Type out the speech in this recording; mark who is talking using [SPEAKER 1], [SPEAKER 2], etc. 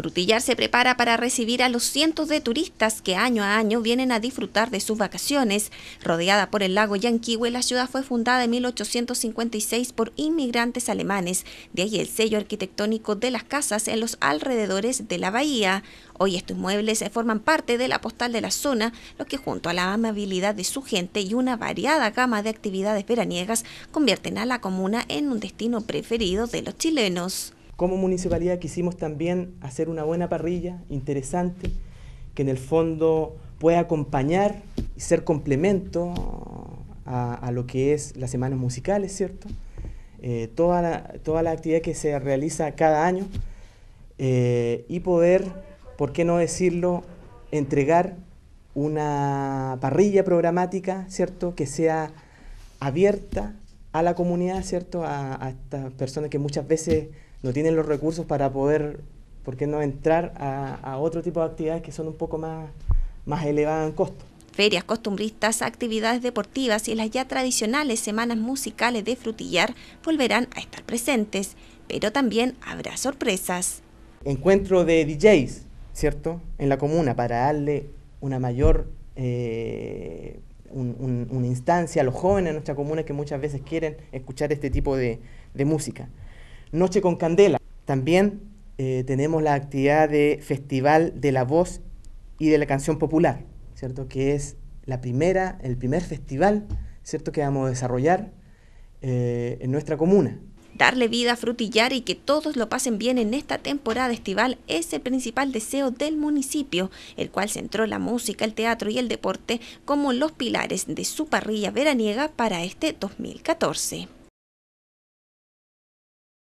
[SPEAKER 1] Frutillar se prepara para recibir a los cientos de turistas que año a año vienen a disfrutar de sus vacaciones. Rodeada por el lago Yanquihue, la ciudad fue fundada en 1856 por inmigrantes alemanes, de ahí el sello arquitectónico de las casas en los alrededores de la bahía. Hoy estos muebles forman parte de la postal de la zona, lo que junto a la amabilidad de su gente y una variada gama de actividades veraniegas convierten a la comuna en un destino preferido de los chilenos como municipalidad quisimos también hacer
[SPEAKER 2] una buena parrilla interesante que en el fondo pueda acompañar y ser complemento a, lo que es las semanas musicales, ¿cierto? Eh, toda, la, toda la actividad que se realiza cada año eh, y poder, ¿por qué no decirlo?, entregar una parrilla programática, ¿cierto?, que sea abierta a la comunidad, ¿cierto?, a, a estas personas que muchas veces no tienen los recursos para poder, ¿por qué no
[SPEAKER 1] entrar a, otro tipo de actividades que son un poco más, más elevadas en costo? ferias costumbristas, actividades deportivas y las ya tradicionales semanas musicales de Frutillar volverán a estar presentes, pero también habrá sorpresas. Encuentro
[SPEAKER 2] de DJs, ¿cierto? En la comuna para darle una mayor eh, una instancia a los jóvenes de nuestra comuna que muchas veces quieren escuchar este tipo de música. Noche con Candela. También eh, tenemos la actividad de Festival de la Voz y de la Canción Popular, ¿cierto? Que es la primera, el primer festival, ¿cierto? Que vamos a desarrollar eh, en nuestra comuna.
[SPEAKER 1] Darle vida a Frutillar y que todos lo pasen bien en esta temporada estival es el principal deseo del municipio, el cual centró la música, el teatro y el deporte como los pilares de su parrilla veraniega para este 2014.